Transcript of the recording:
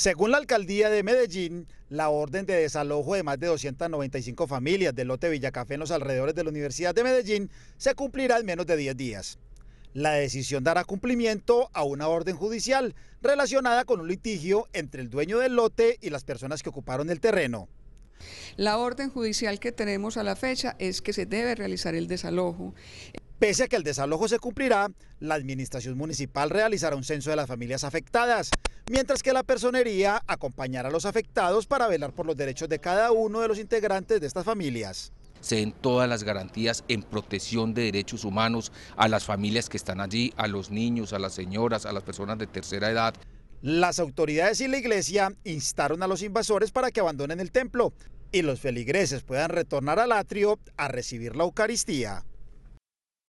Según la alcaldía de Medellín, la orden de desalojo de más de 295 familias del lote Villacafé en los alrededores de la Universidad de Medellín se cumplirá en menos de 10 días. La decisión dará cumplimiento a una orden judicial relacionada con un litigio entre el dueño del lote y las personas que ocuparon el terreno. La orden judicial que tenemos a la fecha es que se debe realizar el desalojo. Pese a que el desalojo se cumplirá, la administración municipal realizará un censo de las familias afectadas mientras que la personería acompañará a los afectados para velar por los derechos de cada uno de los integrantes de estas familias se den todas las garantías en protección de derechos humanos a las familias que están allí, a los niños, a las señoras, a las personas de tercera edad. Las autoridades y la iglesia instaron a los invasores para que abandonen el templo y los feligreses puedan retornar al atrio a recibir la Eucaristía.